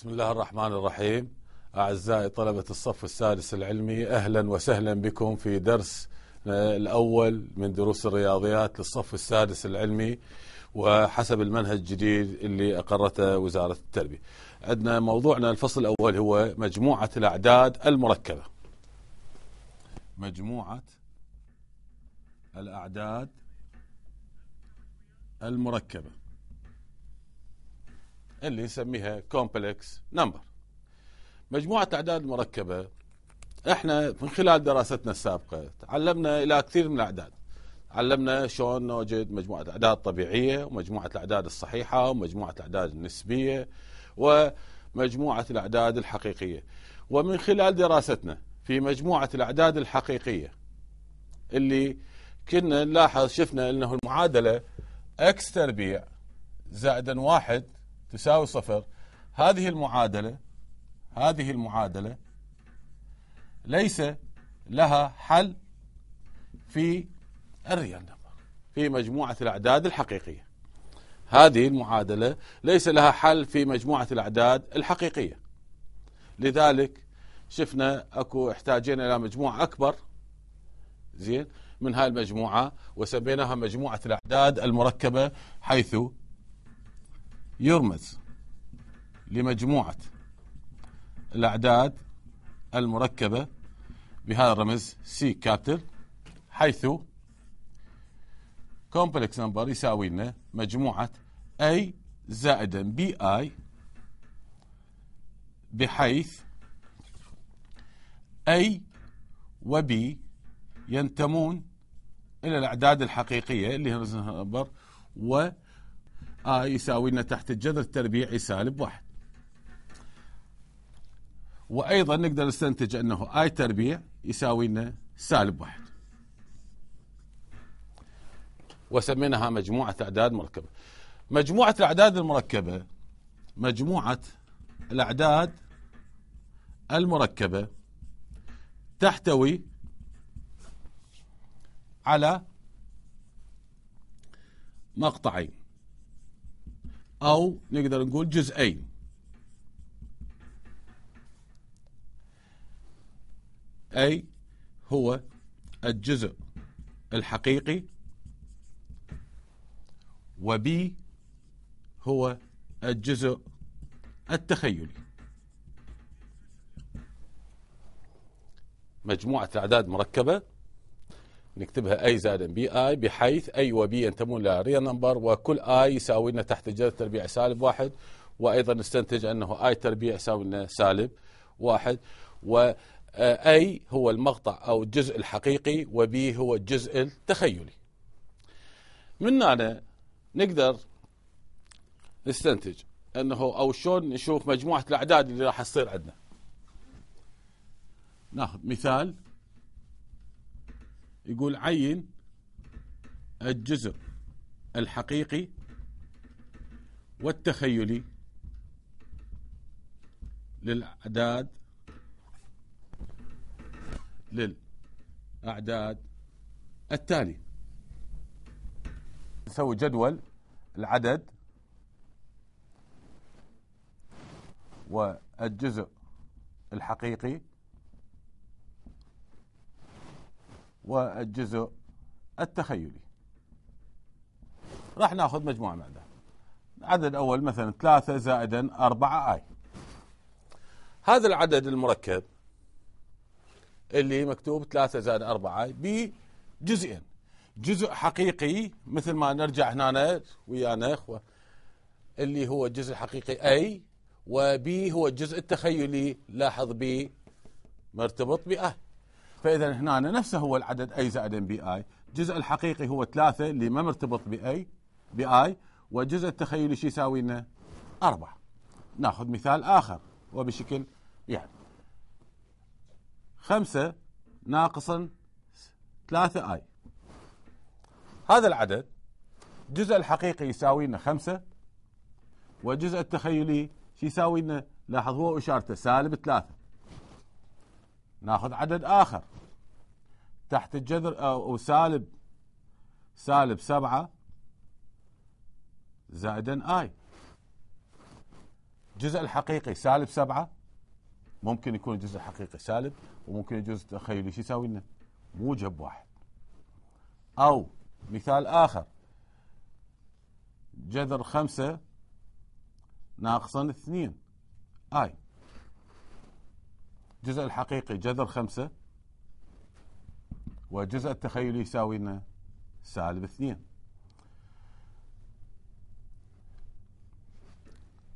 بسم الله الرحمن الرحيم أعزائي طلبة الصف السادس العلمي أهلا وسهلا بكم في درس الأول من دروس الرياضيات للصف السادس العلمي وحسب المنهج الجديد اللي أقرته وزارة التربية عندنا موضوعنا الفصل الأول هو مجموعة الأعداد المركبة مجموعة الأعداد المركبة اللي نسميها كومبلكس نمبر مجموعة أعداد مركبة احنا من خلال دراستنا السابقة تعلمنا إلى كثير من الأعداد علمنا شلون نوجد مجموعة أعداد طبيعية ومجموعة الأعداد الصحيحة ومجموعة الأعداد النسبية ومجموعة الأعداد الحقيقية ومن خلال دراستنا في مجموعة الأعداد الحقيقية اللي كنا نلاحظ شفنا أنه المعادلة اكس تربيع زائدا واحد تساوي صفر هذه المعادلة هذه المعادلة ليس لها حل في الريال نمبر في مجموعة الأعداد الحقيقية هذه المعادلة ليس لها حل في مجموعة الأعداد الحقيقية لذلك شفنا اكو احتاجين الى مجموعه اكبر زين من هاي المجموعه وسميناها مجموعه الاعداد المركبه حيث يرمز لمجموعة الأعداد المركبة بهذا الرمز سي كابتل حيث كومبلكس نمبر يساوي لنا مجموعة A زائدا بي اي بحيث A وبي ينتمون إلى الأعداد الحقيقية اللي هي نمبر و آه يساوي لنا تحت الجذر التربيعي سالب واحد وأيضا نقدر نستنتج أنه آي تربيع يساوي لنا سالب واحد وسميناها مجموعة أعداد مركبة مجموعة الأعداد المركبة مجموعة الأعداد المركبة تحتوي على مقطعين أو نقدر نقول جزئين أي هو الجزء الحقيقي وبي هو الجزء التخيلي مجموعة أعداد مركبة نكتبها اي زائد بي اي بحيث اي وبي ينتمون لريال نمبر وكل اي يساوي لنا تحت جذر تربيع سالب واحد وايضا نستنتج انه اي تربيع يساوي لنا سالب واحد و اي آه, هو المقطع او الجزء الحقيقي وبي هو الجزء التخيلي. من هنا نقدر نستنتج انه او شلون نشوف مجموعه الاعداد اللي راح تصير عندنا. ناخذ مثال يقول عين الجزء الحقيقي والتخيلي للأعداد للأعداد التالي نسوي جدول العدد والجزء الحقيقي والجزء التخيلي راح ناخذ مجموعة من عدد العدد الأول مثلا ثلاثة زائدا أربعة آي هذا العدد المركب اللي مكتوب ثلاثة زائد أربعة آي بجزئين جزء حقيقي مثل ما نرجع هنا ويانا إخوة اللي هو الجزء الحقيقي أي وبي هو الجزء التخيلي لاحظ بي مرتبط بأي فاذا هنا نفسه هو العدد اي زائد ام بي اي الجزء الحقيقي هو ثلاثة اللي ما مرتبط باي اي والجزء التخيلي شو يساوي لنا؟ أربعة ناخذ مثال آخر وبشكل يعني خمسة ناقصا ثلاثة آي هذا العدد الجزء الحقيقي يساوي لنا خمسة والجزء التخيلي شو يساوي لنا؟ لاحظ هو إشارته سالب ثلاثة ناخذ عدد آخر تحت الجذر أو سالب سالب سبعة زائدا آي الجزء الحقيقي سالب سبعة ممكن يكون الجزء الحقيقي سالب وممكن الجزء التخيلي شو يساوي لنا؟ موجب واحد أو مثال آخر جذر خمسة ناقصا اثنين آي الجزء الحقيقي جذر خمسة والجزء التخيلي يساوي لنا سالب اثنين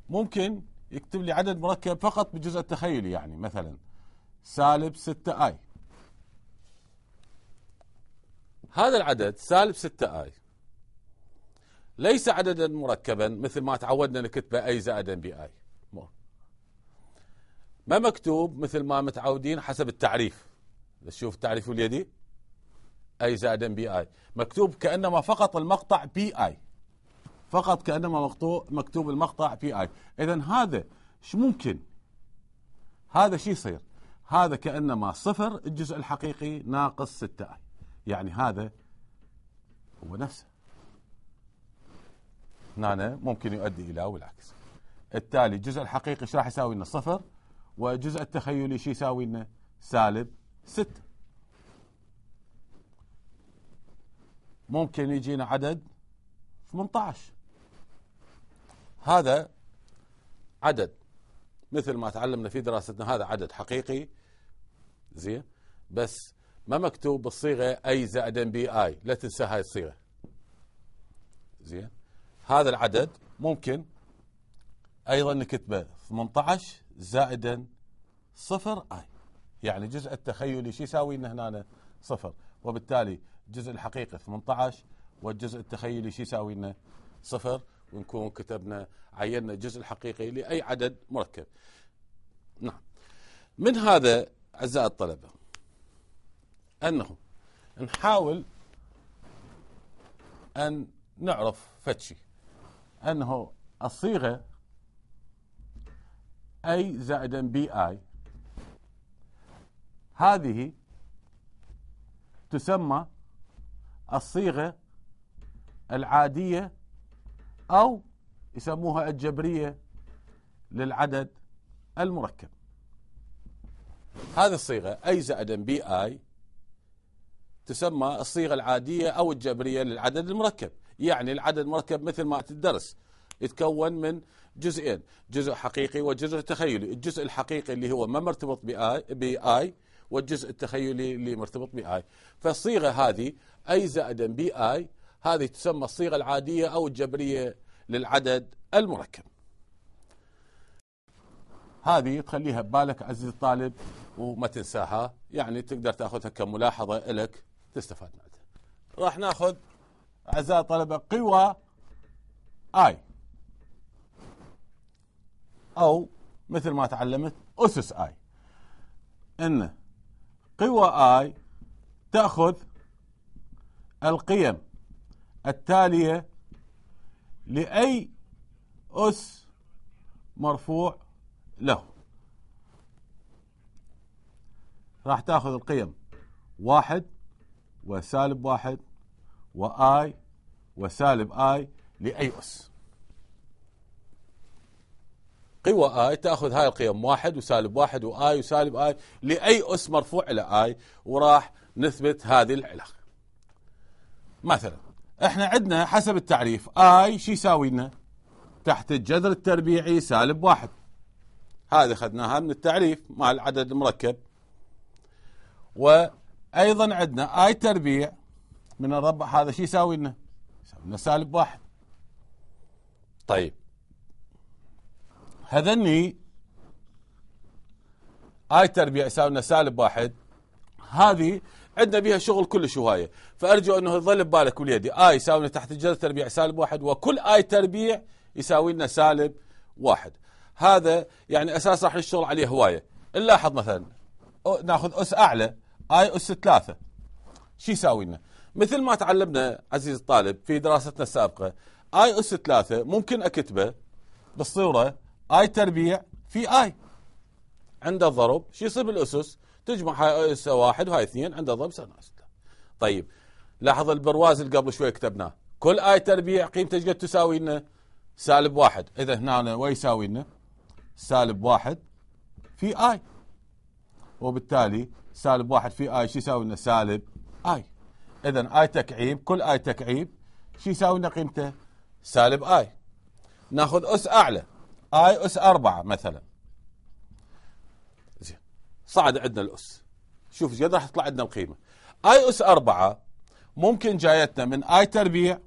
ممكن يكتب لي عدد مركب فقط بالجزء التخيلي يعني مثلا سالب 6 اي هذا العدد سالب 6 اي ليس عددا مركبا مثل ما تعودنا نكتبه اي زائدا باي ما مكتوب مثل ما متعودين حسب التعريف شوف التعريف اليدي اي زائد ام بي اي مكتوب كانما فقط المقطع بي اي فقط كانما مكتوب المقطع بي اي اذا هذا شو ممكن هذا شو يصير هذا كانما صفر الجزء الحقيقي ناقص 6 اي يعني هذا هو نفسه هنا ممكن يؤدي الى والعكس التالي الجزء الحقيقي ايش راح يساوي لنا صفر والجزء التخيلي شو يساوي لنا سالب 6 ممكن يجينا عدد 18 هذا عدد مثل ما تعلمنا في دراستنا هذا عدد حقيقي زين بس ما مكتوب بالصيغه اي زائد ام بي اي لا تنسى هاي الصيغه زين هذا العدد ممكن ايضا نكتبه 18 زائدا صفر اي يعني جزء التخيلي شو يساوي لنا هنا صفر وبالتالي الجزء الحقيقي 18 والجزء التخيلي شو يساوي لنا صفر ونكون كتبنا عينا الجزء الحقيقي لاي عدد مركب نعم من هذا اعزائي الطلبه انه نحاول ان نعرف فتشي انه الصيغه أي زائدا بي آي هذه تسمى الصيغة العادية أو يسموها الجبرية للعدد المركب هذه الصيغة أي زائدا بي آي تسمى الصيغة العادية أو الجبرية للعدد المركب يعني العدد المركب مثل ما تدرس يتكون من جزئين جزء حقيقي وجزء تخيلي الجزء الحقيقي اللي هو ما مرتبط بآي, بآي والجزء التخيلي اللي مرتبط بآي فالصيغة هذه أي زائدا بي آي هذه تسمى الصيغة العادية أو الجبرية للعدد المركب هذه تخليها ببالك عزيزي الطالب وما تنساها يعني تقدر تاخذها كملاحظه لك تستفاد منها. راح ناخذ اعزائي الطلبه قوى اي أو مثل ما تعلمت أسس آي أن قوى آي تأخذ القيم التالية لأي أس مرفوع له راح تاخذ القيم واحد وسالب واحد وآي وسالب آي لأي أس وآي تأخذ هاي القيم واحد وسالب واحد وآي وسالب آي لأي أس مرفوع إلى آي وراح نثبت هذه العلاقة مثلا احنا عندنا حسب التعريف آي شو يساوي لنا تحت الجذر التربيعي سالب واحد هذه أخذناها من التعريف مع العدد المركب وأيضا عندنا آي تربيع من الربع هذا شو يساوي لنا يساوي لنا سالب واحد طيب هذني هاي تربية يساوينا سالب واحد هذه عندنا بها شغل كلش هواية فأرجو أنه يظل ببالك وليدي آي يساوينا تحت الجذر تربيع سالب واحد وكل آي تربيع يساوي لنا سالب واحد هذا يعني أساس راح نشتغل عليه هواية نلاحظ مثلا ناخذ أس أعلى آي أس ثلاثة شو يساوي لنا مثل ما تعلمنا عزيزي الطالب في دراستنا السابقة آي أس ثلاثة ممكن أكتبه بالصورة اي تربيع في اي عند الضرب شو يصير بالاسس تجمع هاي اس واحد وهاي اثنين عند الضرب سنة طيب لاحظ البرواز اللي قبل شوي كتبناه كل اي تربيع قيمته ايش قد تساوي لنا سالب واحد اذا هنا ويساوي لنا سالب واحد في اي وبالتالي سالب واحد في اي شو يساوي لنا سالب اي اذا اي تكعيب كل اي تكعيب شو يساوي لنا قيمته سالب اي ناخذ اس اعلى اي اس 4 مثلا زين صعد عندنا الاس شوف ايش قد راح تطلع عندنا القيمه اي اس 4 ممكن جايتنا من اي تربيع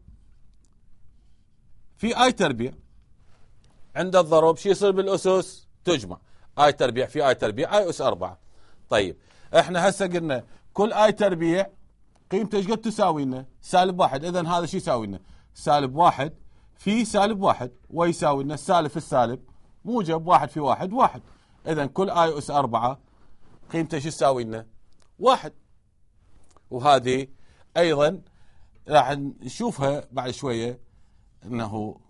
في اي تربيع عند الضرب شو يصير بالاسس تجمع اي تربيع في اي تربيع اي اس 4 طيب احنا هسه قلنا كل اي تربيع قيمته ايش قد تساوي لنا؟ سالب واحد، اذا هذا شو يساوي لنا؟ سالب واحد في سالب واحد ويساوي ان السالب في السالب موجب واحد في واحد واحد اذا كل اي اس أربعة قيمته شو تساوي لنا؟ واحد وهذه ايضا راح نشوفها بعد شويه انه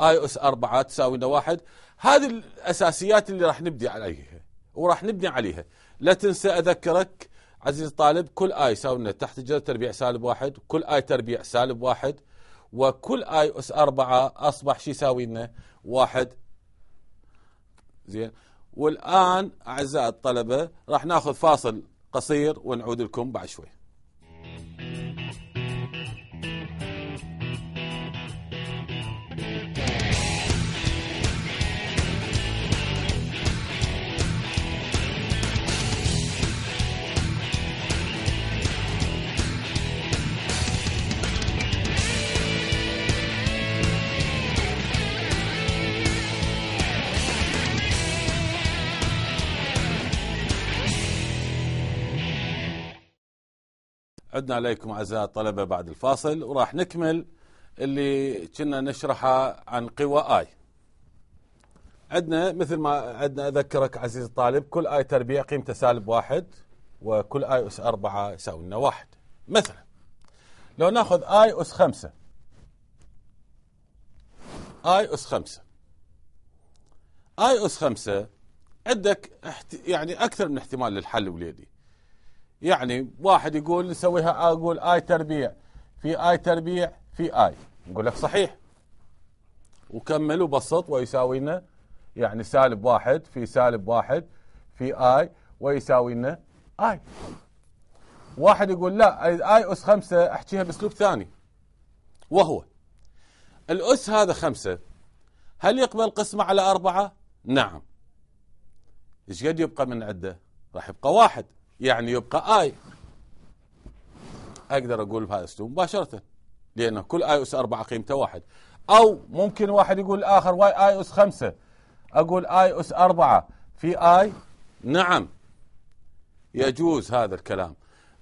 اي اس 4 تساوي لنا واحد هذه الاساسيات اللي راح نبدي عليها وراح نبني عليها لا تنسى اذكرك عزيز طالب كل آي يساوي لنا تحت الجذر تربيع سالب واحد كل آي تربيع سالب واحد وكل آي أس أربعة أصبح شو يساوي لنا واحد زين والآن أعزائي الطلبة راح ناخذ فاصل قصير ونعود لكم بعد شوي عدنا عليكم أعزائي الطلبة بعد الفاصل وراح نكمل اللي كنا نشرحه عن قوى آي عندنا مثل ما عندنا أذكرك عزيزي الطالب كل آي تربيع قيمته سالب واحد وكل آي أس أربعة يساوي لنا واحد مثلا لو ناخذ آي أس خمسة آي أس خمسة آي أس خمسة عندك يعني أكثر من احتمال للحل وليدي يعني واحد يقول نسويها اقول اي تربيع في اي تربيع في اي نقول لك صحيح وكمل وبسط ويساوي لنا يعني سالب واحد في سالب واحد في اي ويساوي لنا اي واحد يقول لا اي اس خمسة احكيها باسلوب ثاني وهو الاس هذا خمسة هل يقبل قسمة على أربعة؟ نعم ايش قد يبقى من عدة؟ راح يبقى واحد يعني يبقى آي أقدر أقول بهذا الأسلوب مباشرة لأن كل آي أس أربعة قيمته واحد أو ممكن واحد يقول آخر واي آي أس خمسة أقول آي أس أربعة في آي نعم يجوز هذا الكلام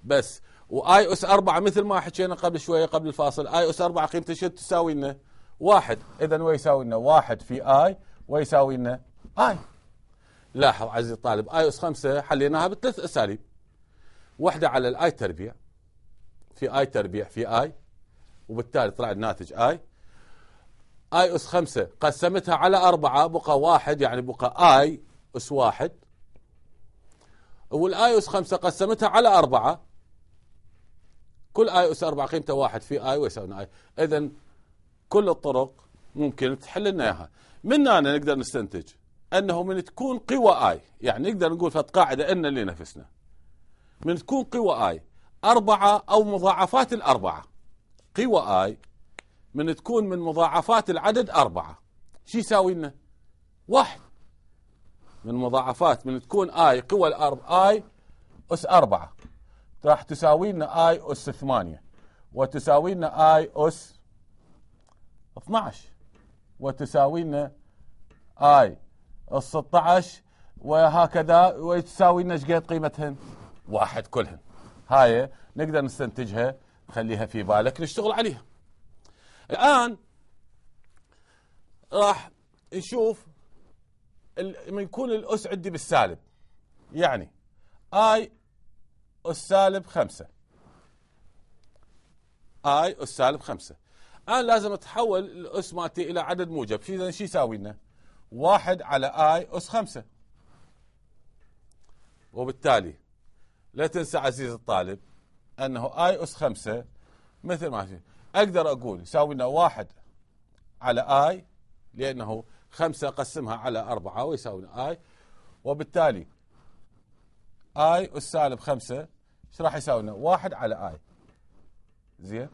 بس واي اس 4 مثل ما حكينا قبل شويه قبل الفاصل اي اس 4 قيمته شو تساوي لنا؟ واحد اذا ويساوي لنا واحد في اي ويساوي لنا اي لاحظ عزيزي الطالب اي اس 5 حليناها بثلاث اساليب واحدة على الاي تربيع في اي تربيع في اي وبالتالي طلع الناتج اي اي اس خمسة قسمتها على أربعة بقى واحد يعني بقى اي اس واحد والاي اس خمسة قسمتها على أربعة كل اي اس أربعة قيمته واحد في اي ويساوي اي اذا كل الطرق ممكن تحل لنا اياها من هنا نقدر نستنتج انه من تكون قوى اي يعني نقدر نقول قاعدة ان لنفسنا من تكون قوى اي اربعه او مضاعفات الاربعه قوى اي من تكون من مضاعفات العدد اربعه شو يساوي لنا؟ واحد من مضاعفات من تكون اي قوى الارض اي اس اربعه راح تساوي لنا اي اس ثمانيه وتساوي لنا اي اس 12 وتساوي لنا اي اس 16 وهكذا وتساوي لنا ايش قيمتهن؟ واحد كلهم هاي نقدر نستنتجها خليها في بالك نشتغل عليها الآن راح نشوف لما يكون الأس عندي بالسالب يعني اي أس سالب خمسة اي أس سالب خمسة الآن لازم أتحول الأس مالتي إلى عدد موجب في شو يساوي لنا؟ واحد على اي أس خمسة وبالتالي لا تنسى عزيز الطالب انه اي اس 5 مثل ما في اقدر اقول يساوي لنا واحد على اي لانه خمسة اقسمها على أربعة ويساوي لنا اي وبالتالي اي اس سالب خمسة ايش راح يساوي لنا؟ واحد على اي زين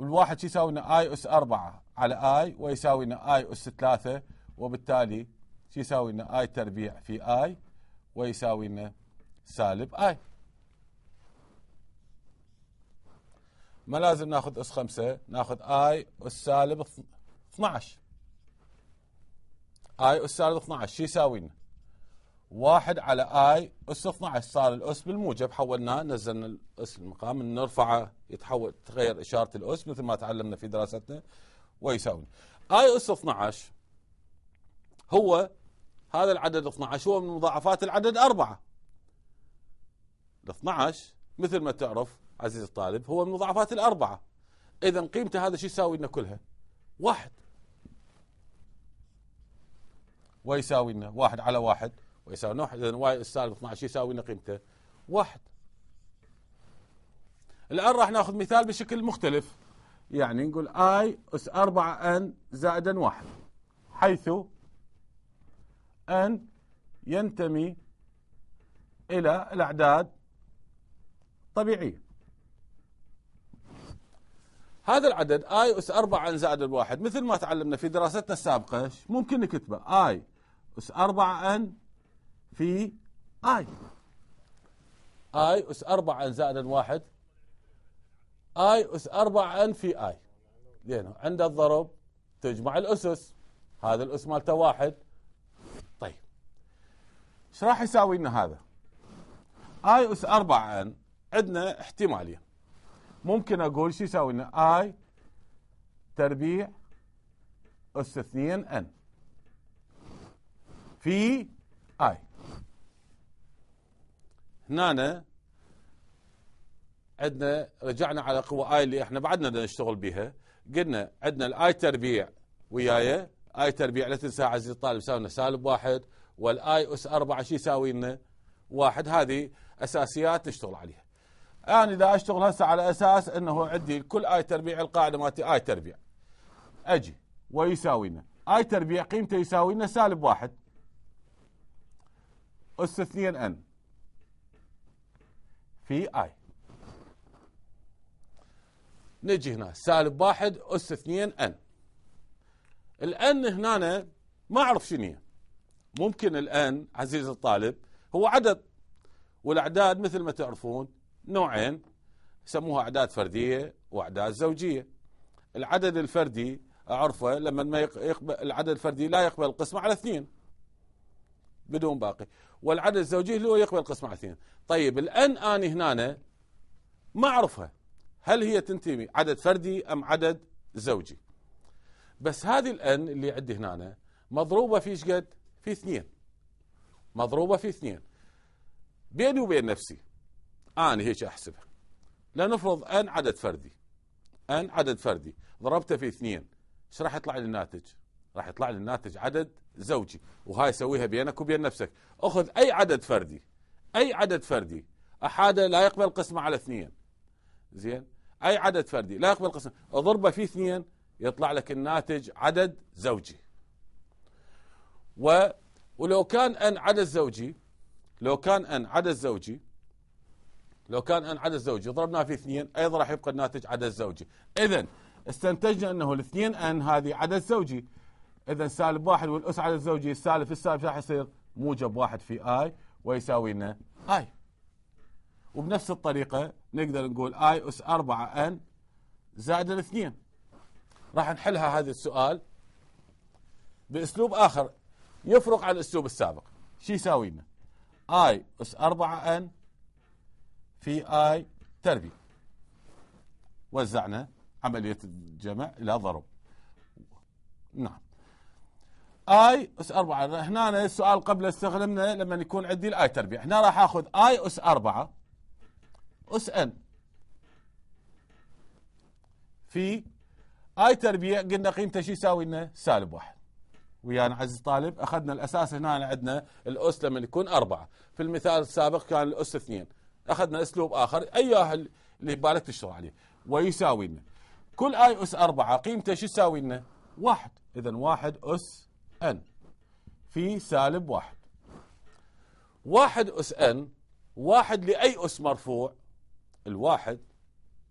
الواحد شو يساوي لنا اي اس أربعة على اي ويساوي لنا اي اس ثلاثة وبالتالي شو يساوي لنا اي تربيع في اي ويساوي لنا سالب اي ما لازم ناخذ اس 5 ناخذ اي اس سالب 12 اي اس سالب 12 شو يساوي لنا؟ 1 على اي اس 12 صار الاس بالموجب حولناه نزلنا الاس المقام نرفعه يتحول تغير اشاره الاس مثل ما تعلمنا في دراستنا ويساوي اي اس 12 هو هذا العدد 12 هو من مضاعفات العدد أربعة ال 12 مثل ما تعرف عزيز الطالب هو المضاعفات الأربعة إذا قيمته هذا شو يساوي لنا كلها واحد ويساوي لنا واحد على واحد ويساوي لنا واحد إذا واي السالب 12 يساوي لنا قيمته واحد الآن راح ناخذ مثال بشكل مختلف يعني نقول اي اس 4 ان زائدا واحد حيث ان ينتمي الى الاعداد طبيعيه هذا العدد اي اس 4 ان زائد الواحد مثل ما تعلمنا في دراستنا السابقه ممكن نكتبه اي اس 4 ان في اي اي اس 4 ان زائد الواحد اي اس 4 ان في اي زين عند الضرب تجمع الاسس هذا الاس مالته واحد طيب ايش راح يساوي لنا هذا؟ اي اس 4 ان عندنا احتماليه ممكن اقول شو يساوي لنا اي تربيع اس 2 ان في اي هنا عندنا رجعنا على قوة اي اللي احنا بعدنا نشتغل بها قلنا عندنا الاي تربيع وياي اي تربيع لا تنسى عزيزي الطالب يساوي لنا سالب واحد والاي اس 4 شو يساوي لنا؟ واحد هذه اساسيات نشتغل عليها انا اذا اشتغل هسه على اساس انه عندي كل اي تربيع القاعده مالتي اي تربيع اجي ويساوي لنا اي تربيع قيمته يساوي لنا سالب واحد اس 2 ان في اي نجي هنا سالب واحد اس 2 ان الان هنا ما اعرف شنو هي ممكن الان عزيزي الطالب هو عدد والاعداد مثل ما تعرفون نوعين يسموها اعداد فرديه واعداد زوجيه العدد الفردي عرفه لما ما يقبل العدد الفردي لا يقبل القسمه على اثنين بدون باقي والعدد الزوجي اللي هو يقبل القسمه على اثنين طيب الان اني هنا ما اعرفها هل هي تنتمي عدد فردي ام عدد زوجي بس هذه الان اللي عندي هنا مضروبه في ايش قد؟ في اثنين مضروبه في اثنين بيني وبين نفسي أنا هيك أحسبها لنفرض أن عدد فردي أن عدد فردي ضربته في اثنين ايش راح يطلع لي الناتج؟ راح يطلع لي الناتج عدد زوجي وهاي سويها بينك وبين نفسك أخذ أي عدد فردي أي عدد فردي أحادة لا يقبل قسمة على اثنين زين أي عدد فردي لا يقبل قسمة اضربه في اثنين يطلع لك الناتج عدد زوجي و ولو كان أن عدد زوجي لو كان أن عدد زوجي لو كان ان عدد زوجي ضربنا في اثنين ايضا راح يبقى الناتج عدد زوجي اذا استنتجنا انه الاثنين ان هذه عدد زوجي اذا سالب واحد والاس عدد زوجي السالب في السالب راح يصير موجب واحد في اي ويساوي لنا اي وبنفس الطريقه نقدر نقول اي اس 4 ان زائد الاثنين راح نحلها هذا السؤال باسلوب اخر يفرق عن الاسلوب السابق شو يساوي لنا اي اس 4 ان في آي تربية وزعنا عملية الجمع إلى ضرب نعم اي اس 4 هنا السؤال قبل استخدمنا لما يكون عندي الاي تربيع هنا راح اخذ اي اس 4 اس ان في اي تربيع قلنا قيمته شو يساوي لنا سالب واحد ويانا عزيز الطالب اخذنا الاساس هنا عندنا الاس لما يكون أربعة في المثال السابق كان الاس اثنين اخذنا اسلوب اخر واحد اللي بالك تشتغل عليه ويساوي لنا كل اي اس 4 قيمته شو تساوي لنا؟ واحد اذا واحد اس ان في سالب واحد واحد اس ان واحد لاي اس مرفوع الواحد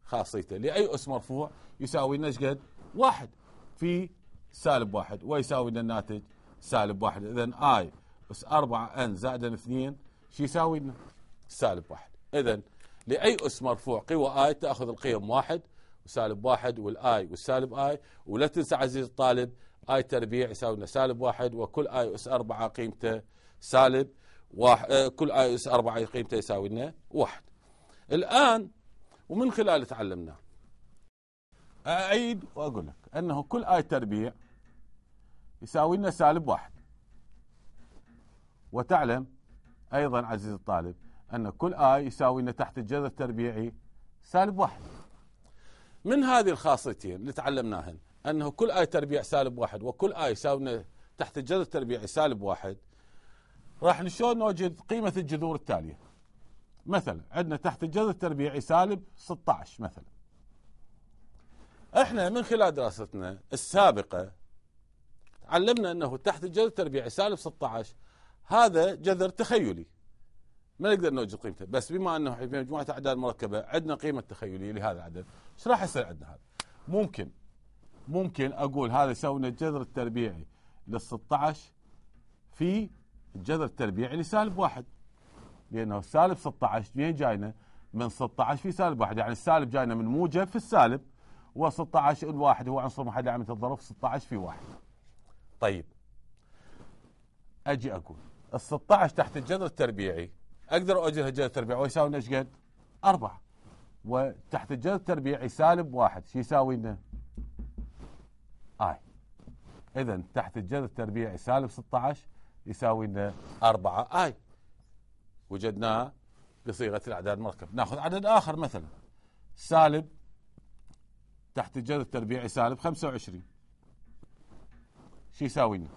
خاصيته لاي اس مرفوع يساوي لنا ايش قد؟ واحد في سالب واحد ويساوي لنا الناتج سالب واحد اذا اي اس 4 ان زائد 2 شو يساوي لنا؟ سالب واحد إذا لأي أس مرفوع قوى آي تأخذ القيم واحد وسالب واحد والآي والسالب آي ولا تنسى عزيزي الطالب آي تربيع يساوي لنا سالب واحد وكل آي أس أربعة قيمته سالب واحد آه، كل آي أس أربعة قيمته يساوي لنا واحد الآن ومن خلال تعلمنا أعيد وأقول لك أنه كل آي تربيع يساوي لنا سالب واحد وتعلم أيضا عزيزي الطالب أن كل آي يساوي أن تحت الجذر التربيعي سالب واحد من هذه الخاصيتين اللي تعلمناهن أنه كل آي تربيع سالب واحد وكل آي يساوي تحت الجذر التربيعي سالب واحد راح شلون نوجد قيمة الجذور التالية مثلا عندنا تحت الجذر التربيعي سالب 16 مثلا احنا من خلال دراستنا السابقة علمنا انه تحت الجذر التربيعي سالب 16 هذا جذر تخيلي ما نقدر نوجد قيمته بس بما انه في مجموعه اعداد مركبه عندنا قيمه تخيليه لهذا العدد ايش راح يصير عندنا هذا ممكن ممكن اقول هذا يسوي الجذر التربيعي لل 16 في الجذر التربيعي لسالب يعني واحد لانه سالب 16 منين جاينا؟ من 16 في سالب واحد يعني السالب جاينا من موجب في السالب و16 الواحد هو عنصر محدد عمليه الظرف 16 في واحد. طيب اجي اقول ال 16 تحت الجذر التربيعي اقدر اؤجر جهه التربيع ويساوي لنا ايش قد؟ اربعه وتحت الجذر التربيعي سالب واحد شو يساوي لنا؟ اي اذا تحت الجذر التربيعي سالب 16 يساوي لنا 4 اي وجدناها بصيغه الاعداد المركب ناخذ عدد اخر مثلا سالب تحت الجذر التربيعي سالب 25 شو يساوي لنا؟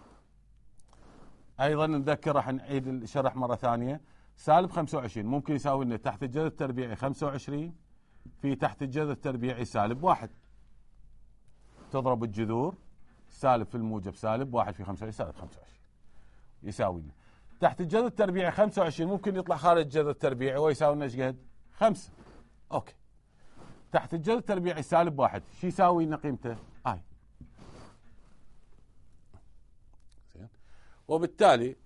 ايضا نتذكر راح نعيد الشرح مره ثانيه سالب 25 ممكن يساوي لنا تحت الجذر التربيعي 25 في تحت الجذر التربيعي سالب 1 تضرب الجذور سالب في الموجب سالب 1 في 25 سالب 25 يساوي لنا تحت الجذر التربيعي 25 ممكن يطلع خارج الجذر التربيعي ويساوي لنا ايش قد؟ 5 اوكي تحت الجذر التربيعي سالب 1 شو يساوي لنا قيمته؟ اي زين وبالتالي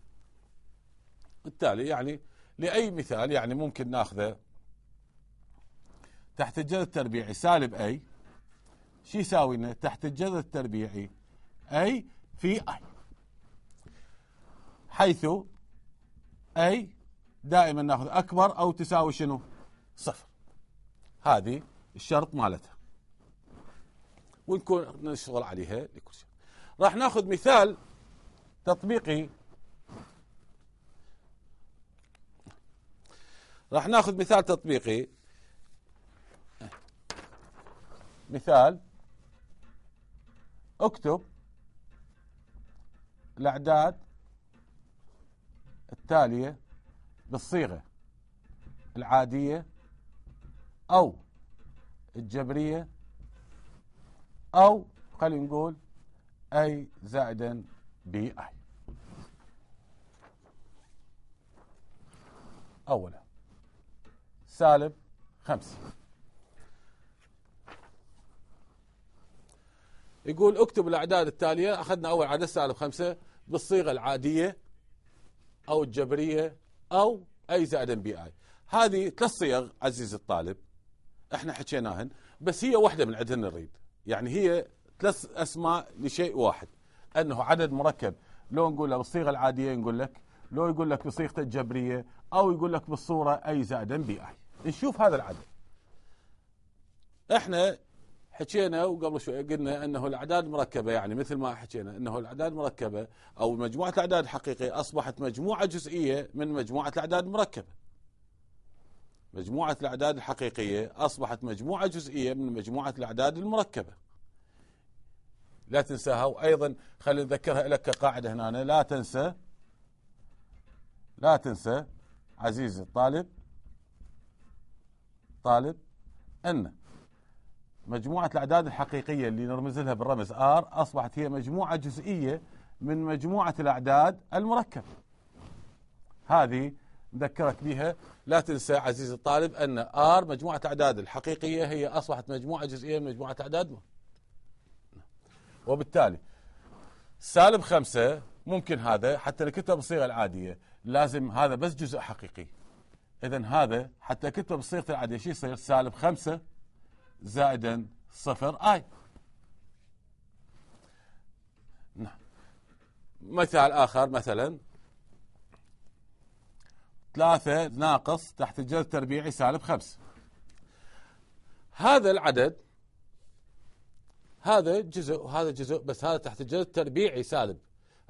بالتالي يعني لأي مثال يعني ممكن ناخذه تحت الجذر التربيعي سالب أي شو يساوي لنا تحت الجذر التربيعي أي في أي حيث أي دائما ناخذ أكبر أو تساوي شنو صفر هذه الشرط مالتها ونكون نشتغل عليها لكل شيء راح ناخذ مثال تطبيقي راح ناخذ مثال تطبيقي مثال اكتب الاعداد التاليه بالصيغه العاديه او الجبريه او خلينا نقول اي زائدا بي اي اولا سالب خمسة يقول اكتب الأعداد التالية أخذنا أول عدد سالب خمسة بالصيغة العادية أو الجبرية أو أي زائد بي آي هذه ثلاث صيغ عزيز الطالب احنا حكيناهن بس هي واحدة من عندهن نريد يعني هي ثلاث أسماء لشيء واحد أنه عدد مركب لو نقول له بالصيغة العادية نقول لك لو يقول لك بصيغته الجبرية أو يقول لك بالصورة أي زائد بي آي نشوف هذا العدد احنا حكينا وقبل شوي قلنا انه الاعداد مركبه يعني مثل ما حكينا انه الاعداد مركبه او مجموعه الاعداد الحقيقيه اصبحت مجموعه جزئيه من مجموعه الاعداد المركبه. مجموعه الاعداد الحقيقيه اصبحت مجموعه جزئيه من مجموعه الاعداد المركبه. لا تنساها وايضا خلينا نذكرها لك كقاعده هنا لا تنسى لا تنسى عزيزي الطالب الطالب أن مجموعة الأعداد الحقيقية اللي نرمز لها بالرمز R أصبحت هي مجموعة جزئية من مجموعة الأعداد المركب هذه نذكرك بها لا تنسى عزيزي الطالب أن R مجموعة الاعداد الحقيقية هي أصبحت مجموعة جزئية من مجموعة أعداد وبالتالي سالب خمسة ممكن هذا حتى نكتبها بالصيغة العادية لازم هذا بس جزء حقيقي اذا هذا حتى اكتبه بصيغه العاديه شو يصير؟ سالب 5 زائدا صفر اي نعم مثال اخر مثلا ثلاثة ناقص تحت الجذر التربيعي سالب خمسة هذا العدد هذا جزء وهذا جزء بس هذا تحت الجذر التربيعي سالب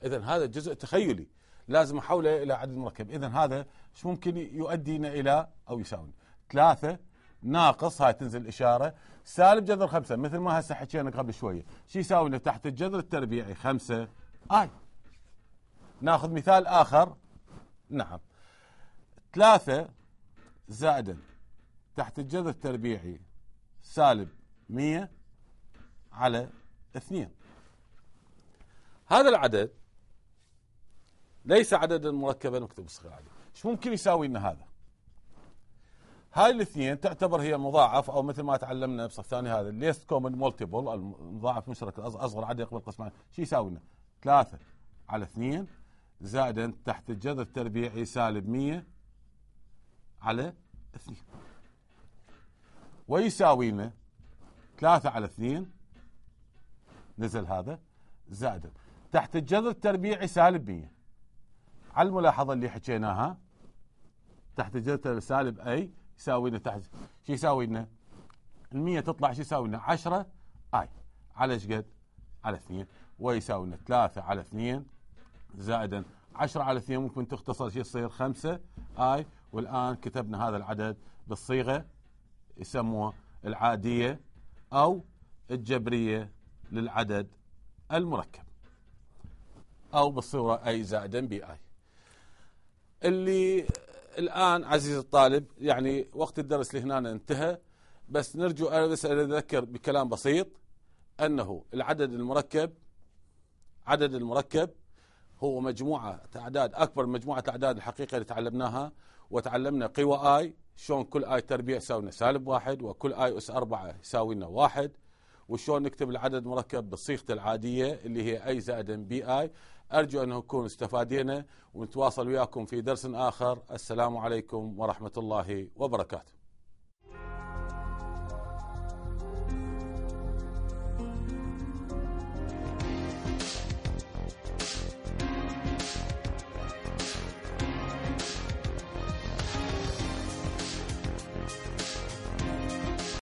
اذا هذا جزء تخيلي لازم احوله الى عدد مركب اذا هذا شو ممكن يؤدينا الى او يساوي ثلاثة ناقص هاي تنزل الإشارة سالب جذر خمسة مثل ما هسه حكينا قبل شوية شو يساوي تحت الجذر التربيعي خمسة آي آه. ناخذ مثال آخر نعم ثلاثة زائدا تحت الجذر التربيعي سالب 100 على اثنين هذا العدد ليس عددا مركبا مكتوب بالصيغه العاديه ايش ممكن يساوي لنا هذا هاي الاثنين تعتبر هي مضاعف او مثل ما تعلمنا الصف الثاني هذا ليست كومن مولتيبل المضاعف مشترك اصغر عدد يقبل قسمين شو يساوي لنا 3 على 2 زائدا تحت الجذر التربيعي سالب 100 على 2 ويساوي لنا 3 على 2 نزل هذا زائدا تحت الجذر التربيعي سالب 100 على الملاحظه اللي حكيناها تحت جذر سالب اي يساوي لنا تحت شو يساوي لنا؟ ال 100 تطلع شو يساوي لنا؟ 10 اي على ايش قد؟ على 2 ويساوي لنا 3 على 2 زائدا 10 على 2 ممكن تختصر شو يصير 5 اي والان كتبنا هذا العدد بالصيغه يسموها العاديه او الجبريه للعدد المركب او بالصوره اي زائدا بي اي اللي الان عزيزي الطالب يعني وقت الدرس لهنا انتهى بس نرجو انا بس اذكر بكلام بسيط انه العدد المركب عدد المركب هو مجموعه اعداد اكبر مجموعه الاعداد الحقيقه اللي تعلمناها وتعلمنا قوى اي شلون كل اي تربيع يساوي لنا سالب واحد وكل اي اس أربعة يساوي لنا واحد وشلون نكتب العدد المركب بصيغته العاديه اللي هي اي زائد بي اي أرجو أن نكون استفادينا ونتواصل وياكم في درس آخر السلام عليكم ورحمة الله وبركاته